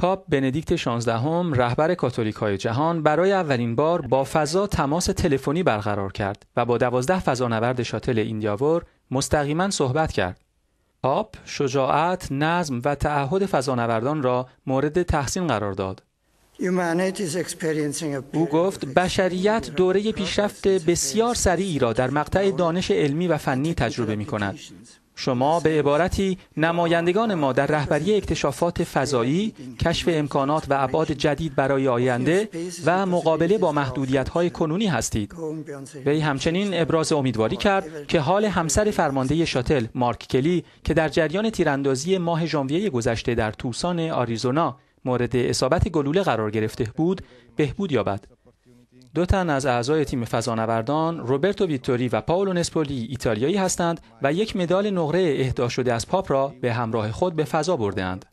پاپ بندیکت 16 هم، رهبر کاتولیک های جهان برای اولین بار با فضا تماس تلفنی برقرار کرد و با دوازده فضانورد شاتل ایندیاور مستقیما صحبت کرد. پاپ شجاعت، نظم و تعهد فضانوردان را مورد تحسین قرار داد. او گفت بشریت دوره پیشرفت بسیار سریعی را در مقطع دانش علمی و فنی تجربه می کند. شما به عبارتی نمایندگان ما در رهبری اکتشافات فضایی، کشف امکانات و ابعاد جدید برای آینده و مقابله با محدودیت‌های کنونی هستید. وی همچنین ابراز امیدواری کرد که حال همسر فرمانده شاتل مارک کلی که در جریان تیراندازی ماه ژانویه گذشته در توسان آریزونا مورد اصابت گلوله قرار گرفته بود، بهبود یابد. دو تن از اعضای تیم فضانوردان روبرتو ویتوری و پاولو نسپولی ایتالیایی هستند و یک مدال نقره اهدا شده از پاپ را به همراه خود به فضا بردهاند.